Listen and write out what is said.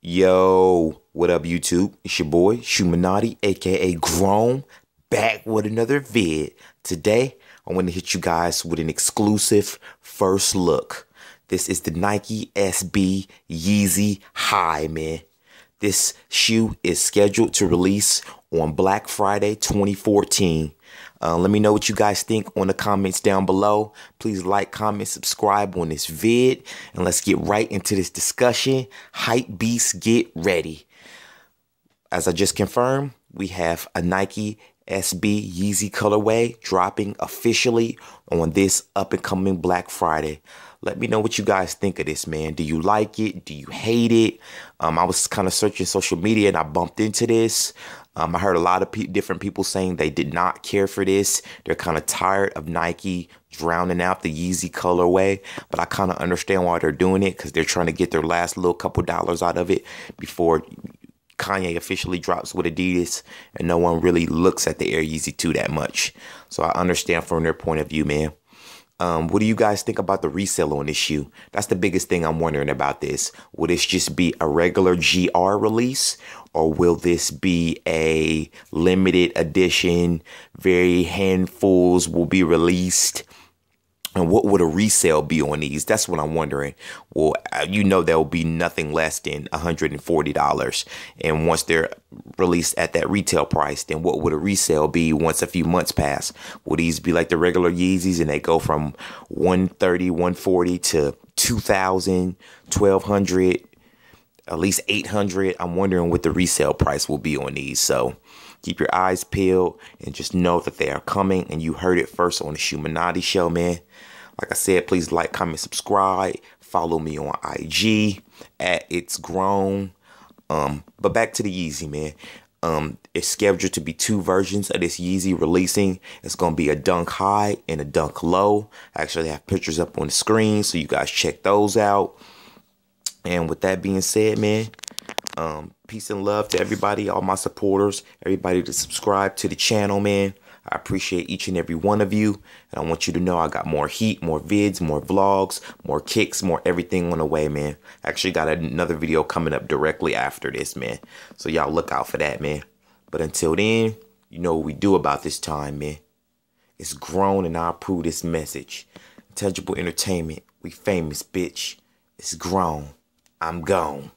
Yo, what up, YouTube? It's your boy, Shumanati, aka Grown, back with another vid. Today, I want to hit you guys with an exclusive first look. This is the Nike SB Yeezy High, man. This shoe is scheduled to release on Black Friday 2014. Uh, let me know what you guys think on the comments down below. Please like, comment, subscribe on this vid, and let's get right into this discussion. Hype beasts, get ready. As I just confirmed, we have a Nike SB Yeezy colorway dropping officially on this up and coming Black Friday. Let me know what you guys think of this, man. Do you like it? Do you hate it? Um, I was kind of searching social media and I bumped into this. Um, I heard a lot of pe different people saying they did not care for this. They're kind of tired of Nike drowning out the Yeezy colorway, but I kind of understand why they're doing it because they're trying to get their last little couple dollars out of it before Kanye officially drops with Adidas, and no one really looks at the Air Yeezy 2 that much. So I understand from their point of view, man. Um, what do you guys think about the resale on this shoe? That's the biggest thing I'm wondering about this. Will this just be a regular GR release or will this be a limited edition? Very handfuls will be released and what would a resale be on these? That's what I'm wondering. Well, uh, you know, there will be nothing less than $140. And once they're released at that retail price, then what would a resale be once a few months pass? Will these be like the regular Yeezys and they go from 130, 140 to 2000, 1200, at least 800 i'm wondering what the resale price will be on these so keep your eyes peeled and just know that they are coming and you heard it first on the shumanati show man like i said please like comment subscribe follow me on ig at it's grown um but back to the yeezy man um it's scheduled to be two versions of this yeezy releasing it's gonna be a dunk high and a dunk low i actually have pictures up on the screen so you guys check those out and with that being said, man, um, peace and love to everybody, all my supporters, everybody that subscribe to the channel, man. I appreciate each and every one of you. And I want you to know I got more heat, more vids, more vlogs, more kicks, more everything on the way, man. I actually got another video coming up directly after this, man. So y'all look out for that, man. But until then, you know what we do about this time, man. It's grown and I approve this message. Intangible entertainment. We famous, bitch. It's grown. I'm gone.